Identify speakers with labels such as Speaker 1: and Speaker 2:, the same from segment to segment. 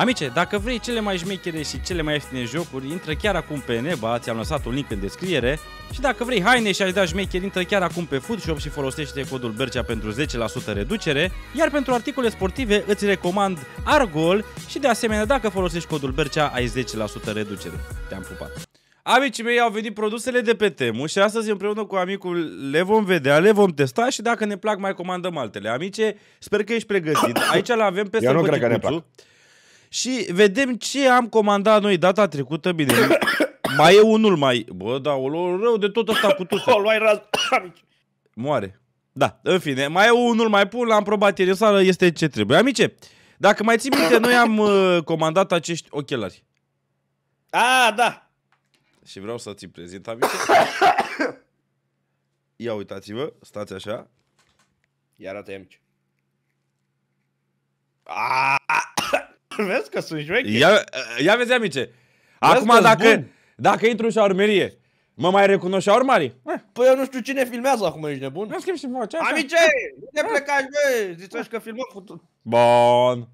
Speaker 1: Amice, dacă vrei cele mai șmechere și cele mai ieftine jocuri, intră chiar acum pe Neba, ți-am lăsat un link în descriere. Și dacă vrei haine și aș da șmecheri, intră chiar acum pe Foodshop și folosește codul Bercea pentru 10% reducere. Iar pentru articole sportive îți recomand Argol și de asemenea dacă folosești codul Bercea ai 10% reducere. Te-am pupat! Amicii mei au venit produsele de pe Temu și astăzi împreună cu amicul le vom vedea, le vom testa și dacă ne plac mai comandăm altele. Amice, sper că ești pregătit. Aici l-avem pe Eu nu cred că ne plac și vedem ce am comandat noi data trecută, bine. mai e unul mai... Bă, da, o rău de tot ăsta tot. O luai raz... Moare. Da, în fine, mai e unul mai pun, l-am probat ieri în sală, este ce trebuie. Amice, dacă mai ții minte, noi am uh, comandat acești ochelari. A, da. Și vreau să ți prezint, amice. Ia uitați-vă, stați așa.
Speaker 2: Iar arată amice. A, Vezi că sunt șmeche. Ia,
Speaker 1: ia vezi, amice.
Speaker 2: Acum, Vezi dacă,
Speaker 1: dacă intru în șaurmerie, mă mai recunosc șaurmarii? Eh, păi eu nu știu cine filmează acum, ești nebun. Nu schimb și vocea.
Speaker 2: Amice, unde eh. plecași, bă? Ziceți că filmăm tot.
Speaker 1: Bun.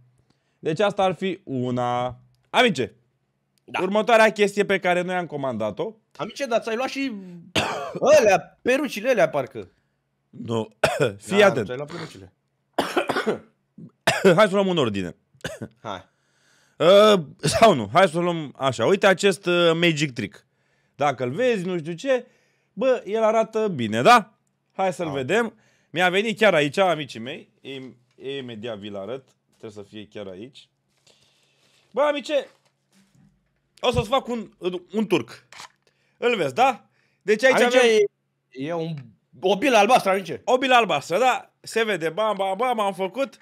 Speaker 1: Deci asta ar fi una. Amice, da. următoarea chestie pe care noi am comandat-o. Amice,
Speaker 2: dar ți-ai luat și alea, perucile alea, parcă.
Speaker 1: Nu, da, fii da, atent. Ți-ai luat perucile. Hai să luăm în ordine. Hai. Uh, sau nu, hai să o luăm așa. Uite acest uh, magic trick. Dacă îl vezi, nu știu ce, bă, el arată bine, da? Hai să-l da. vedem. Mi-a venit chiar aici, amicii mei. E imediat vi-l arăt. Trebuie să fie chiar aici. Bă, amice, o să-ți fac un, un turc. Îl vezi, da? Deci aici aici avem... e, e un... O bilă albastră, amice. O bilă albastră, da. Se vede. Bam, bam, bam, am făcut.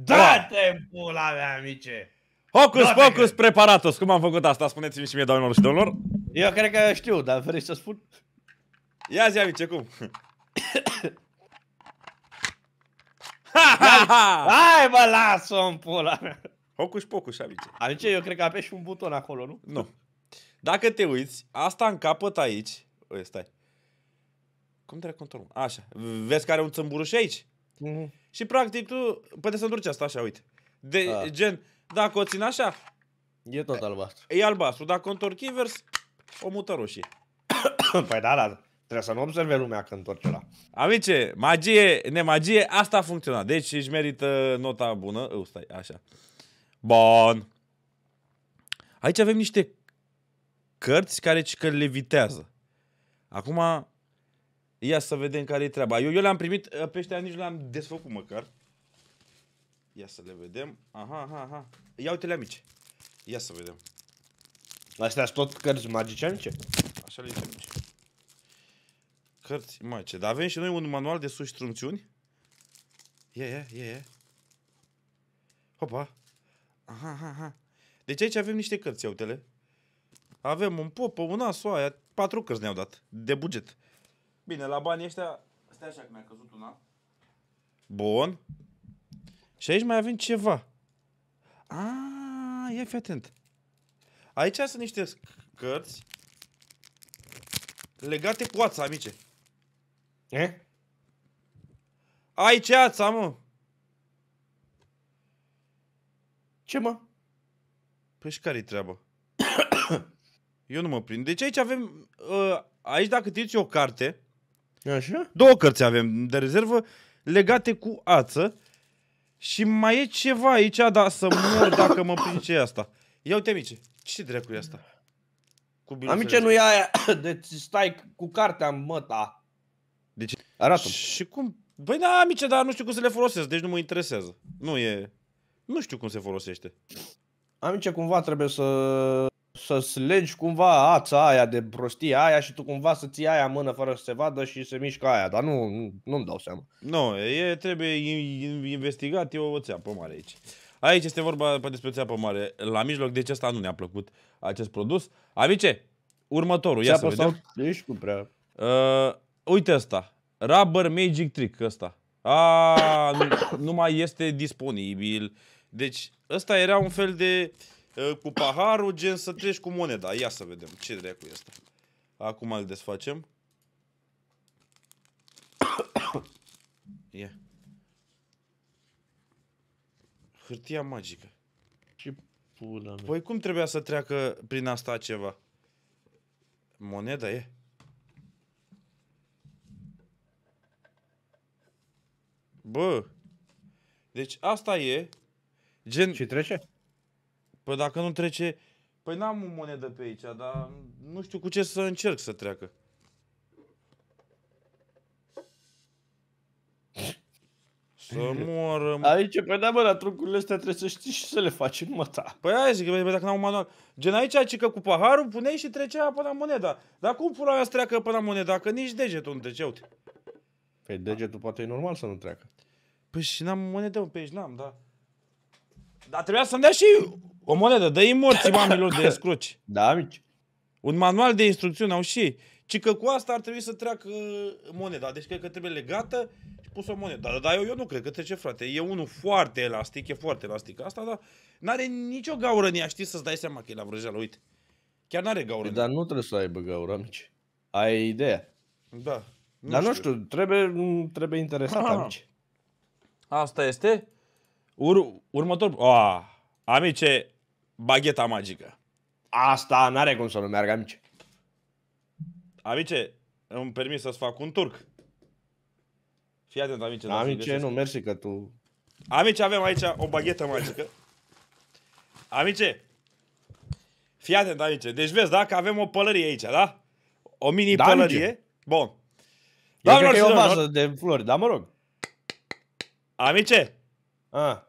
Speaker 1: Dă-te
Speaker 2: da, pula mea, amice!
Speaker 1: Focus, focus, preparatus, cum am făcut asta? Spuneți-mi și mie, doamnelor
Speaker 2: și domnilor. Eu cred că știu, dar vrei să spun? Ia zi, amice, cum? Hai, bă, lasă o în pula mea! focus, focus, amice. Amice, eu cred că apeși un buton acolo, nu? Nu.
Speaker 1: Dacă te uiți, asta capăt aici. Uite, stai.
Speaker 2: Cum trebuie controlul?
Speaker 1: Așa. Vezi că are un țâmburuș aici? Mm-hmm. Și practic tu poate să îndurci asta așa, uite. De, A. Da. Gen, dacă o țin așa... E tot albastru. E albastru. Dacă o întorc invers, o mută roșie. păi da, da. Trebuie să nu observe lumea când întorci la. Amice, magie, nemagie, asta a funcționat. Deci își merită nota bună. Eu, stai, așa. Bun. Aici avem niște cărți care care levitează. Acum, Ia să vedem care e treaba. Eu, eu le-am primit, ă, pe ăștia nici le-am desfăcut măcar. Ia să le vedem. Aha, aha, aha. Ia uite-le amici. Ia să vedem. Astea sunt tot cărți magice amice? Așa le zice Cărți magice. Dar avem și noi un manual de sustruncțiuni. Ia, ia, ia, ia. Hopa. Aha, aha, aha. Deci aici avem niște cărți, iau Avem un popă, un aso, aia. Patru cărți ne-au dat. De buget. Bine, la banii ăștia... Stai așa că mi-a căzut una. Bun. Și aici mai avem ceva. ah ia fi atent. Aici sunt niște cărți legate cu ața, amice. E? Ai ce ața, mă? Ce, mă? Păi și care-i treaba? Eu nu mă prind. Deci aici avem... Uh, aici dacă te o carte, Așa? Două cărți avem de rezervă legate cu ață și mai e ceva aici, da, să mor dacă mă ce asta. Ia uite, amice, ce dracu e asta? Cu amice nu e aia, de deci, stai cu cartea în măta. ce? arată Și cum? Băi, da, amice, dar nu știu cum să le folosesc, deci nu mă interesează. Nu e... Nu știu cum se folosește.
Speaker 2: Amice, cumva trebuie să să legi cumva ața aia de prostie aia și tu cumva să ții aia în mână fără să se vadă și se mișcă aia, dar nu, nu-mi dau seama.
Speaker 1: Nu, e, trebuie investigat, e o țeapă mare aici. Aici este vorba despre țeapă mare, la mijloc, deci asta nu ne-a plăcut acest produs. Avice, următorul, ia țeapă să
Speaker 2: vedem. Ești cu prea.
Speaker 1: Uh, uite asta, Rubber Magic Trick ăsta. A, nu, nu mai este disponibil. Deci ăsta era un fel de... Uh, cu paharul, gen să treci cu moneda. Ia să vedem ce dracu este. Acum îl desfacem. Ia. Hârtia magică. Ce pula mea. Păi cum trebuia să treacă prin asta ceva? Moneda e? Bă. Deci asta e. Gen... Și trece? Păi dacă nu trece... Păi n-am o monedă pe aici, dar nu știu cu ce să încerc să treacă. Să moară. Aici, păi da, bă, la trucurile astea trebuie să știi și să le faci în măta. Păi aia zic, bă, dacă n-am manual. Gen aici, aici că cu paharul puneai și trecea până la moneda. Dar cum pula mea să treacă până la moneda? că nici degetul nu trece, uite.
Speaker 2: Păi degetul poate e normal să nu treacă.
Speaker 1: Păi și n-am monedă pe aici, n-am, da. Dar trebuia să-mi dea și
Speaker 2: o monedă. Dă-i morții mamilor de scroci. Da, mici.
Speaker 1: Un manual de instrucțiune au și ci că cu asta ar trebui să treacă moneda. Deci cred că trebuie legată și pusă monedă. Dar, dar eu, eu nu cred că trece, frate. E unul foarte elastic, e foarte elastic asta, dar n-are nicio gaură în ea, știi, să-ți dai seama că e la vrăjeală, uite. Chiar n-are
Speaker 2: gaură. Păi, dar nu trebuie să aibă gaură, amici. Ai idee. Da. Nu dar știu. nu știu, trebuie, trebuie interesat, Aha. amici. Asta este? Ur-
Speaker 1: următor... Oh, amice, bagheta magică. Asta n-are cum să
Speaker 2: nu meargă, amice.
Speaker 1: Amice, îmi permis să-ți fac un turc. Fii atent, amice. Da, amice, nu,
Speaker 2: mersi că tu...
Speaker 1: Amice, avem aici o baghetă magică. Amice, fii atent, amice. Deci vezi, da, că avem o pălărie aici, da? O mini da, pălărie. Amice. Bun. Eu Doamnelor cred că e o vasă
Speaker 2: de flori, dar mă rog. Amice, A. Ah.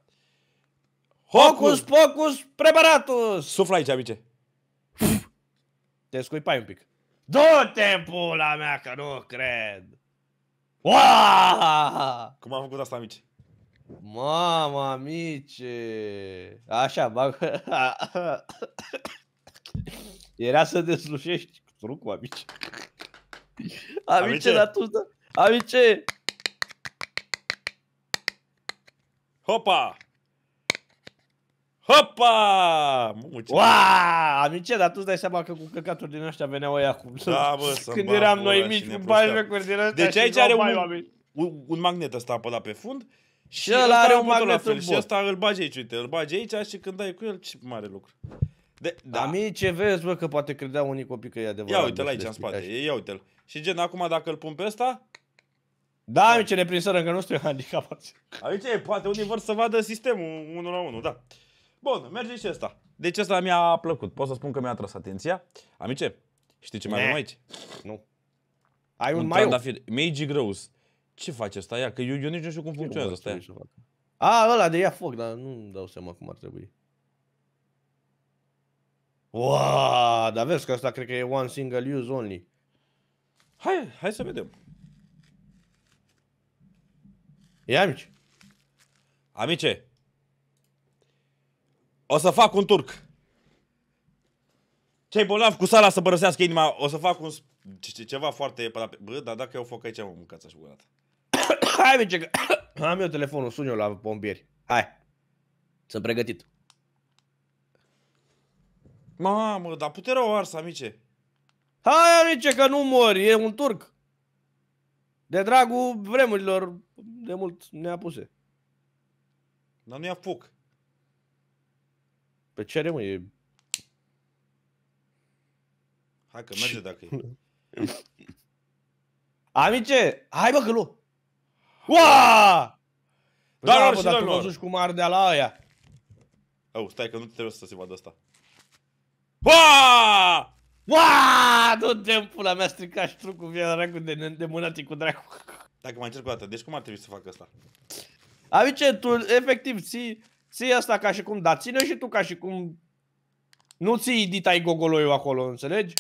Speaker 2: Hocus pocus preparatus! Sufla aici, amice. Te scuipai un pic. Du-te în pula mea, că nu cred! Cum am făcut asta, amici? Mama, amice! Așa, bag... Era să deslușești trucul, amici. Amice, amice. dar tu... Da. Amice! Hopa! Hopa! Ua! Amice, dar tu îți dai seama că cu căcaturi din ăștia veneau ăia cu... Da, bă, Când eram noi mici cu bașbecuri din ăștia Deci aici are un,
Speaker 1: un, un magnet ăsta apălat pe fund și, și ăla are un magnet fel. Și ăsta îl bagi aici, uite, îl bagi aici și când dai cu el, ce mare lucru. De, da. da. Amici, ce vezi, bă, că poate credea
Speaker 2: unii copii că e adevărat. Ia uite-l aici în spate,
Speaker 1: ia uite-l. Și gen, acum dacă îl pun pe ăsta,
Speaker 2: da, amice, ne prinseră că nu suntem handicapați.
Speaker 1: Aici, poate unii vor să vadă sistemul unul la unul, da. Bun, merge și asta. Deci asta mi-a plăcut. Pot să spun că mi-a tras atenția. Amice, știi ce mai avem aici? Nu. Ai un, un mai trandafir. Magic Rose.
Speaker 2: Ce face asta Ia Că eu, eu nici nu știu cum funcționează asta A, ah, ăla de ia foc, dar nu-mi dau seama cum ar trebui. Wow, dar vezi că asta cred că e one single use only. Hai, hai să vedem. Ia amici. Amice,
Speaker 1: o să fac un turc. Cei bolnavi cu sala să bărăsească inima, o să fac un... Ce, ceva foarte... Bă, dar dacă eu foc aici, mă mâncați așa gurată.
Speaker 2: Hai, merge că... Am eu telefonul, sun eu la pompieri. Hai. Sunt pregătit. Mamă, dar puterea o ars, amice. Hai, amice, că nu mori, e un turc. De dragul vremurilor, de mult ne-a puse. Dar nu ia foc. Pe ce are, mă, e... Hai că merge dacă e. Amice, hai bă că păi lu! Uaa! Da, doamnelor și domnilor! Dar tu cum ardea la aia.
Speaker 1: Au, stai că nu trebuie să se vadă asta.
Speaker 2: Uaa! Uaa! Du-te pula mea, strica și trucul via dracu de îndemânătii cu dracu. Dacă mai încerc o dată, deci cum ar trebui să fac asta? Amice, tu efectiv ții ții asta ca și cum, dar ține și tu ca și cum nu ții ditai gogoloiu acolo, înțelegi?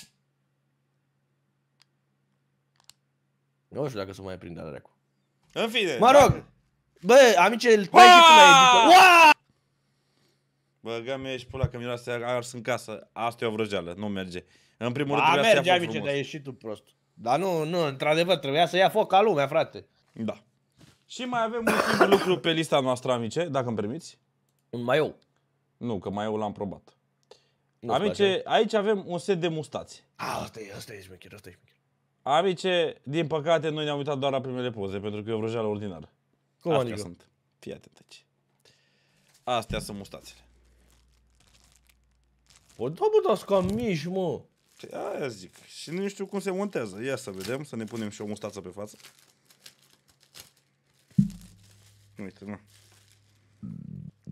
Speaker 2: Nu știu dacă să mai prinde alea cu. În fine. Mă rog. Dacă... Bă, amice, îl treci și tu la
Speaker 1: Băga ești pula că miroase ars în casă. Asta e o vrăjeală, nu merge. În primul ba, rând merge, amice, dar
Speaker 2: ești și tu prost. Dar nu, nu, într-adevăr, trebuia să ia foc ca lumea, frate.
Speaker 1: Da. Și mai avem un singur lucru pe lista noastră, amice, dacă îmi permiți. Un maiou. Nu, că maiou l-am probat. Nu Amice, aici avem un set de mustați.
Speaker 2: asta e, asta e șmecher, asta e șmecher.
Speaker 1: Amice, din păcate, noi ne-am uitat doar la primele poze, pentru că e o vrăjeală ordinară. Cum Astea adică? sunt. Fii atent aici. Astea sunt mustațele. Bă, da, bă, dați cam mici, mă. Păi, aia zic. Și nu știu cum se montează. Ia să vedem, să ne punem și o mustață pe față. Uite, nu.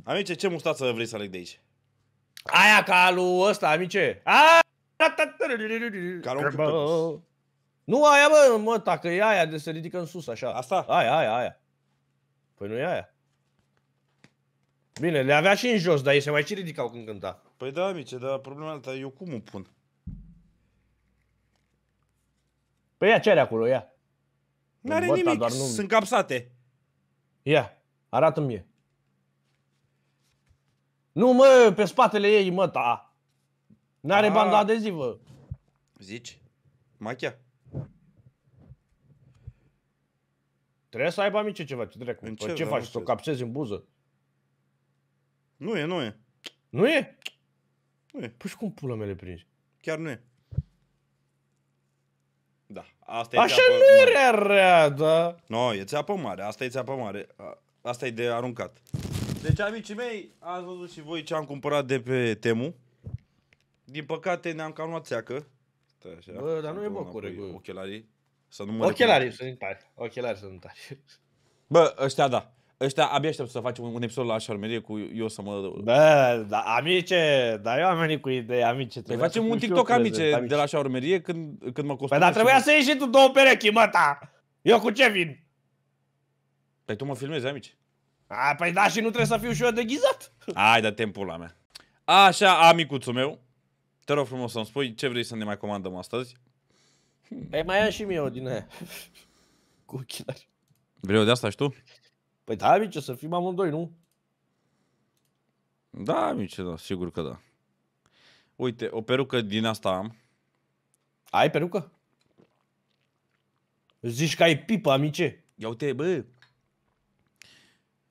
Speaker 1: Amice,
Speaker 2: ce mustață vrei să aleg de aici? Aia ca alu ăsta, amice. Aia! nu aia, bă, mă, dacă e aia de se ridică în sus, așa. Asta? Aia, aia, aia. Păi nu e aia. Bine, le avea și în jos, dar ei se mai și ridicau când cânta. Păi da, amice, dar problema alta, eu cum o pun? Păi ia, ce are acolo, ia.
Speaker 1: N-are nimic, doar nu... sunt
Speaker 2: capsate. Ia, arată-mi nu, mă, pe spatele ei, mă, ta. N-are banda adezivă. Zici? Machia? Trebuie să aibă amice ceva, ce dracu. Păi ce, ce faci, să o capsezi în buză? Nu e, nu e. Nu e? Nu e. Păi și cum pula mele prinzi? Chiar nu e. Da,
Speaker 1: asta e Așa nu
Speaker 2: era rea, da.
Speaker 1: Nu, no, e țeapă mare, asta e țeapă mare. Asta e de aruncat. Deci, amicii mei, ați văzut și voi ce am cumpărat de pe Temu. Din păcate ne-am cam luat țeacă.
Speaker 2: așa. Bă, dar nu e bă corect, bă. Ochelarii. Să nu mă ochelarii sunt tari. Ochelarii sunt tari.
Speaker 1: Bă, ăștia da. Ăștia abia aștept să facem un episod la șarmerie cu eu să
Speaker 2: mă... Bă, da, amice, dar eu am venit cu idei, amice. Păi facem un TikTok, amice, prezent, amice, de la urmerie când, când mă costă. Păi dar trebuia să ieși tu două perechi, mă, ta. Eu cu ce vin?
Speaker 1: Păi tu mă filmezi, amice.
Speaker 2: A, păi da, și nu trebuie să fiu și eu deghizat.
Speaker 1: Hai, da timpul la mea. Așa, amicuțul meu, te rog frumos să-mi spui ce vrei să ne mai comandăm astăzi.
Speaker 2: Păi mai am și mie o din aia. Cu ochelari.
Speaker 1: Vrei o de asta și tu?
Speaker 2: Păi da, amice, să fim amândoi, nu?
Speaker 1: Da, amice, da, sigur că da. Uite, o perucă din asta am. Ai perucă? Zici că ai pipă, amice. Ia uite, bă,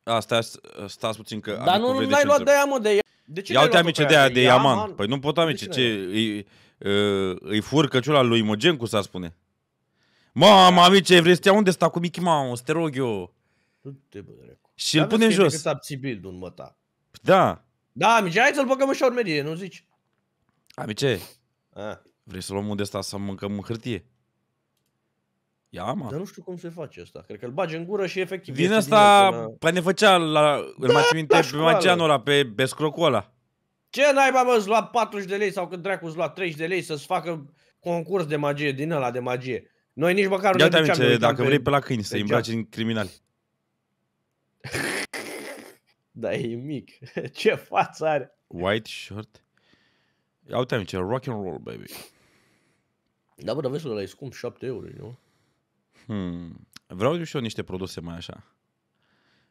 Speaker 1: Asta ă, stai, stai puțin că... Dar nu l-ai luat de aia, mă, de de ce Ia uite amice de aia de Iaman. Păi nu pot amice, ce... Ă, îi, fur căciula lui Mogencu, s a spune. Mama, amice, vrei să te unde sta cu Mickey
Speaker 2: Mouse, te rog eu. te bă, Și îl pune jos. Că ți build-ul, mă, ta. Da. Da, amice, hai să-l băgăm în șormerie, nu zici? Amice, ah.
Speaker 1: vrei să luăm unde sta să mâncăm în hârtie?
Speaker 2: Ia, mă. Dar nu știu cum se face asta. Cred că îl bagi în gură și efectiv... Din asta până... Da.
Speaker 1: păi ne făcea la... Îl da, mai țin minte pe Maceanu ăla, pe Bescrocul ăla.
Speaker 2: Ce naiba, mă, îți lua 40 de lei sau când dracu îți lua 30 de lei să-ți facă concurs de magie, din ăla de magie. Noi nici măcar nu ne duceam, dacă pe, vrei pe la câini să-i îmbraci
Speaker 1: în criminali.
Speaker 2: da, e mic. Ce față are.
Speaker 1: White shirt. Ia uite ce, rock and roll, baby.
Speaker 2: Da, bă, dar vezi, ăla e scump, 7 euro, nu?
Speaker 1: Hmm. Vreau și eu niște produse mai așa.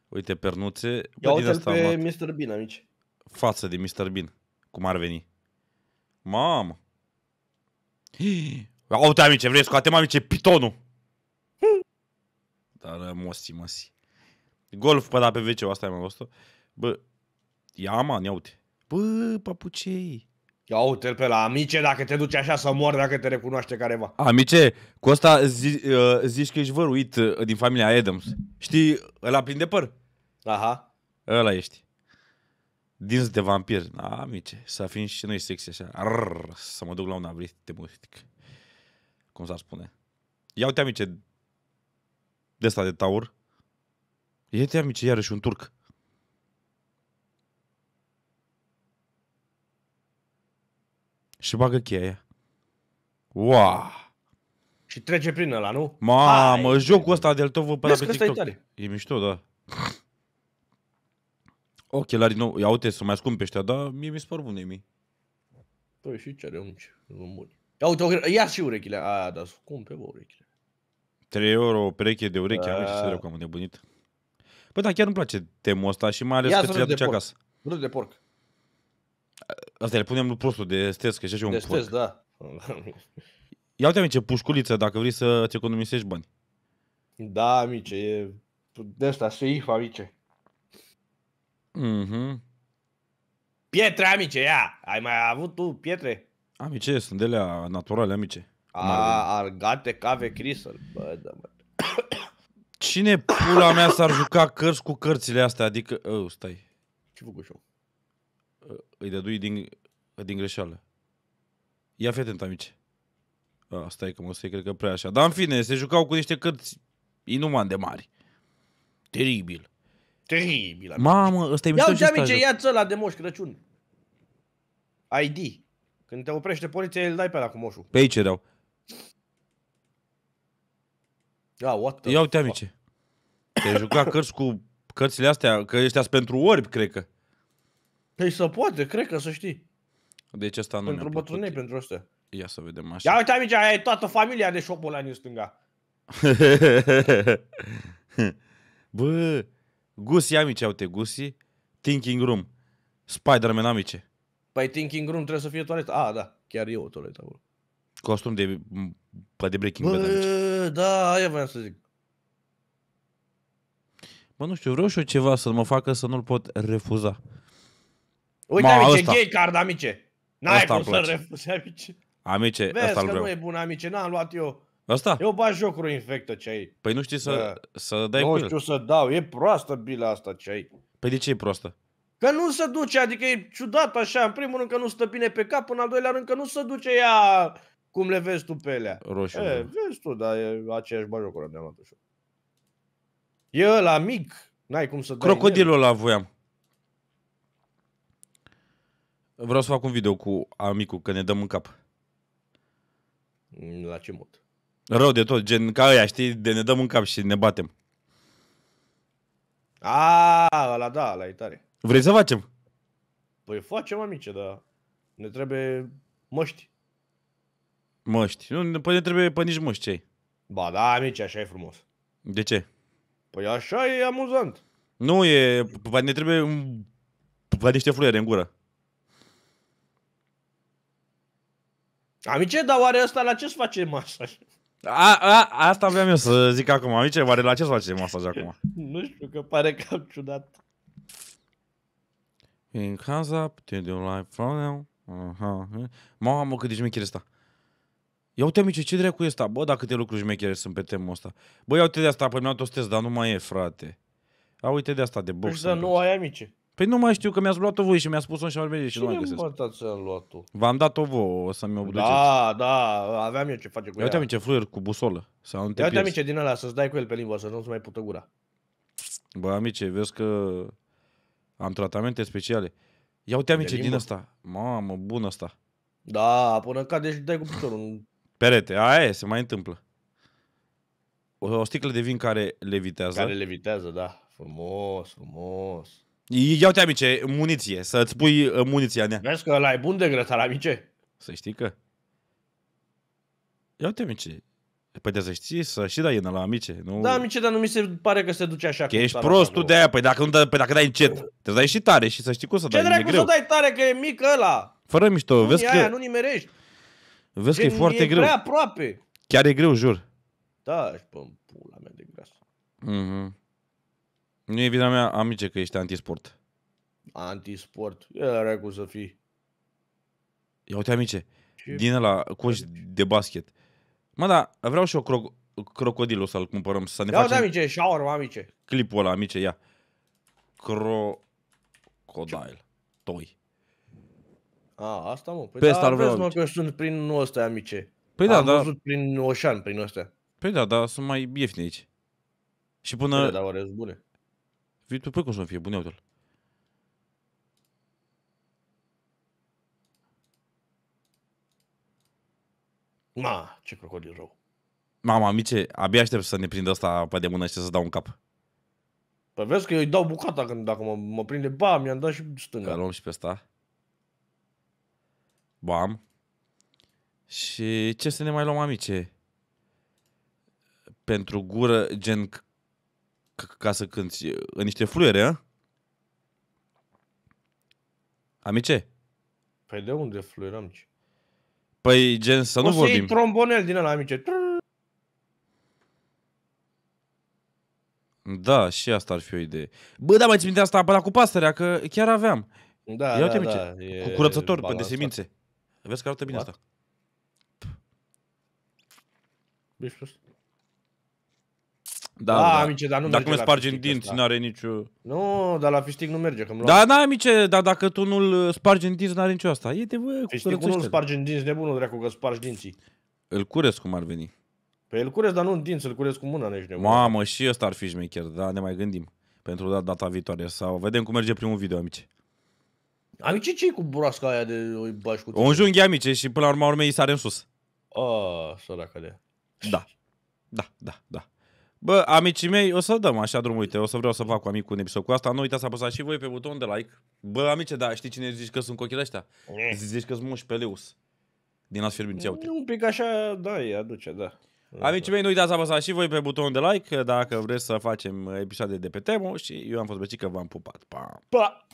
Speaker 1: Uite, pernuțe. Ia uite asta pe
Speaker 2: Mr. Bean, amici.
Speaker 1: Față de Mr. Bean. Cum ar veni. Mamă. Uite, amice, vrei scoatem, amice, pitonul. Dar mosti, măsi. Golf pe da pe wc asta ai mai văzut Bă, ia man, ia uite.
Speaker 2: Bă, papucei. Ia uite pe la amice, dacă te duci așa să mor dacă te recunoaște careva.
Speaker 1: Amice, cu asta zi, uh, zici că ești văruit uh, din familia Adams.
Speaker 2: Știi, ăla plin de păr? Aha.
Speaker 1: Ăla ești. Din de vampir. amice, să fim și noi sexy așa. Arr, să mă duc la un abrit de muzic. Cum s-ar spune. Ia uite, amice, de asta de taur. Ia uite, amice, iarăși un turc. Și bagă cheia. Wow!
Speaker 2: Și trece prin ăla, nu?
Speaker 1: Mamă, Hai. jocul ăsta de al tău vă pe TikTok. E, e mișto, da. Ochelarii nou, ia uite, sunt mai scumpi ăștia, dar mie mi e spăr bune mi
Speaker 2: Păi și ce renunci, nu buni. Ia uite, ia și urechile. A, dar scumpe, bă, urechile.
Speaker 1: 3 euro o pereche de ureche, am și să da. cam nebunit. Păi da, chiar îmi place temul ăsta și mai ales ia că ți-l aduce acasă. Râd de porc. Asta le punem lui prostul de stres, că și un De stres, da. Ia uite, amice, pușculiță, dacă vrei să-ți economisești bani.
Speaker 2: Da, amice, e de asta se amice. Mhm. Pietre, amice, ia! Ai mai avut tu pietre? Amice, sunt de naturale,
Speaker 1: amice. A,
Speaker 2: argate, cave, crisăl. Bă, da, bă.
Speaker 1: Cine pula mea s-ar juca cărți cu cărțile astea? Adică, oh, stai. Ce făcut și îi dădui din, din greșeală. Ia fi atent, amice. A, stai că mă să cred că prea așa. Dar în fine, se jucau cu niște cărți inuman de
Speaker 2: mari. Teribil. Teribil. Mamă, ăsta e mișto ce uite, amice, ia-ți ăla de Moș Crăciun. ID. Când te oprește poliția, îl dai pe la cu moșul. Pe aici erau. Ah, what
Speaker 1: the Ia uite, amice. Te juca cărți cu cărțile astea, că ăștia pentru orbi, cred că.
Speaker 2: Păi să poate, cred că să știi. Deci asta nu Pentru bătrânei, pentru astea.
Speaker 1: Ia să vedem
Speaker 2: așa. Ia uite amici, aia e toată familia de șopul ăla din stânga.
Speaker 1: Bă, Gusi amici, uite, Gusi, Thinking Room, Spider-Man amice.
Speaker 2: Păi Thinking Room trebuie să fie toaleta. A, da, chiar eu o toaletă
Speaker 1: Costum de, păi de Breaking Bad
Speaker 2: amici. da, aia vreau să zic.
Speaker 1: Bă, nu știu, vreau și eu ceva să mă facă să nu-l pot refuza.
Speaker 2: Uite, Ma, amice, ăsta. gay card, amice. N-ai cum să refuzi, amice.
Speaker 1: Amice, Vezi asta că vreau. nu e
Speaker 2: bun, amice, n-am luat eu. Asta? Eu bag jocuri infectă ce ai.
Speaker 1: Păi nu știi să, da.
Speaker 2: să dai Nu știu să dau, e proastă bila asta ce ai. Păi de ce e proastă? Că nu se duce, adică e ciudat așa, în primul rând că nu stă bine pe cap, în al doilea rând că nu se duce ea cum le vezi tu pe elea. Roșu. E, da. vezi tu, dar e aceeași bajocură de-am luat E ăla mic, n-ai cum să dai Crocodilul ăla voiam.
Speaker 1: Vreau să fac un video cu amicul, că ne dăm în cap. La ce mod? Rău de tot, gen ca ăia, știi, de ne dăm în cap și ne batem.
Speaker 2: A, ah, la da, la tare.
Speaker 1: Vrei să facem?
Speaker 2: Păi facem, amice, dar ne trebuie măști.
Speaker 1: Măști. Nu, păi ne trebuie pe nici măști, ai. Ba da, amice, așa e frumos. De ce? Păi așa e amuzant. Nu e, ne trebuie, ne niște fluiere în gură.
Speaker 2: Amice, dar oare ăsta la ce-ți face masaj?
Speaker 1: A, a, asta aveam eu să zic acum, amice, oare la ce-ți face masaj acum?
Speaker 2: nu știu, că pare cam ciudat.
Speaker 1: In casa, putem de live from now. Aha. Mamă, cât de șmecher ăsta. Ia uite, amice, ce dracu e ăsta? Bă, dacă câte lucruri șmechere sunt pe temul ăsta. Bă, ia uite de asta, pe mi tot tostez, dar nu mai e, frate. A, uite de asta, de păi box. Păi, dar
Speaker 2: nu ai, amice.
Speaker 1: Păi nu mai știu că mi-ați luat-o
Speaker 2: voi și mi-a spus-o și armele și nu mai găsesc. Cine ți-a luat-o?
Speaker 1: V-am dat-o vouă, o să mi-o duceți. Da,
Speaker 2: da, aveam eu ce face cu ea. Ia uite
Speaker 1: ce fluier cu busolă. Sau nu te Ia uite amice
Speaker 2: din ăla să-ți dai cu el pe limba să nu-ți mai pută gura.
Speaker 1: Bă, amice, vezi că am tratamente speciale. Ia uite amice din asta. Mamă, bun asta.
Speaker 2: Da, până cade deci dai cu piciorul.
Speaker 1: Perete, aia e, se mai întâmplă. O, o sticlă de vin care
Speaker 2: levitează. Care levitează, da. Frumos, frumos.
Speaker 1: Ia uite, amice, muniție, să-ți pui uh, muniția în ea.
Speaker 2: Vezi că ăla e bun de grătar, amice? Să știi că...
Speaker 1: Ia uite, amice, Păi de să știi, să știi da în la amice. Nu... Da,
Speaker 2: amice, dar nu mi se pare că se duce așa. Că ești prost tu de
Speaker 1: aia, păi dacă, nu dai, păi dacă dai încet, Te dai și tare și să știi cum să Ce dai, Ce dracu să dai
Speaker 2: tare, că e mic ăla?
Speaker 1: Fără mișto, nu vezi aia, că... nu nimerești. Vezi că, că e foarte e greu. E aproape. Chiar e greu, jur.
Speaker 2: Da, și pă, pula mea de
Speaker 1: gras. Mhm. Mm nu e vina mea, amice, că ești antisport.
Speaker 2: Antisport. e la cum să fii.
Speaker 1: Ia uite, amice, Ce? din la coș de basket. Mă, da, vreau și o cro- crocodilul să-l cumpărăm, să ne ia facem... Ia amice,
Speaker 2: shawarma, amice.
Speaker 1: Clipul ăla, amice, ia. Crocodile.
Speaker 2: Toi. A, asta mă. Păi Pe da, vreau, vezi, mă, că sunt prin ăsta, amice. Păi da, Am da, Am văzut prin oșan, prin ăsta. Păi da, dar sunt mai ieftini aici.
Speaker 1: Și până... Păi da, oare bune. Vitul pui păi cum să fie, bun, uite-l.
Speaker 2: Ma, ce crocodil rău.
Speaker 1: Mama, amice, abia aștept să ne prindă asta pe de mână și să dau un cap.
Speaker 2: Păi vezi că eu îi dau bucata când dacă mă, mă prinde, ba, mi-am dat și stânga.
Speaker 1: Că luăm și pe asta. Bam. Și ce să ne mai luăm, amice? Pentru gură, gen ca să cânti în niște fluiere, a? Amice?
Speaker 2: Păi de unde fluieram? amice?
Speaker 1: Păi gen să o nu să vorbim. O
Speaker 2: trombonel din ăla, amice.
Speaker 1: Da, și asta ar fi o idee. Bă, da, mai ți minte asta apărat cu pastărea, că chiar aveam.
Speaker 2: Da, Ia uite, da, mice, da, e cu curățător pe de semințe.
Speaker 1: Vezi că arată bine What? asta. Bine da, da, da. amice, dar nu Dacă merge spargi în dinți, nu are nicio...
Speaker 2: Nu, dar la fistic nu merge, că Da, da,
Speaker 1: amice, dar dacă
Speaker 2: tu nu-l spargi în dinți, nu are nicio asta. E de voi, Fisticul nu-l spargi în dinți, nebunul dracu, că spargi dinții.
Speaker 1: Îl curesc cum ar veni. Pe
Speaker 2: păi el curesc, dar nu în dinți, îl curesc cu mâna, nești nebun. Mamă,
Speaker 1: și ăsta ar fi șmecher, da, ne mai gândim. Pentru data viitoare, sau vedem cum merge primul video, amice.
Speaker 2: Amice, ce cu broasca aia de o bași cu tine? O
Speaker 1: înjunghi, amice, și până la urma urmei sare în sus.
Speaker 2: Oh, săracă de...
Speaker 1: Da, da, da, da.
Speaker 2: Bă, amicii mei,
Speaker 1: o să dăm așa drumul, uite, o să vreau să fac cu amicul un episod cu asta. Nu uitați să apăsați și voi pe butonul de like. Bă, amice, da, știi cine zici că sunt cochile ăștia? Mm. Zici că sunt muși pe leus. Din las fierbinți, uite.
Speaker 2: Un pic așa, da, îi aduce, da. Amicii
Speaker 1: mei, nu uitați să apăsați și voi pe butonul de like dacă vreți să facem episoade de pe temă și eu am fost că v-am pupat. Pa!
Speaker 2: pa!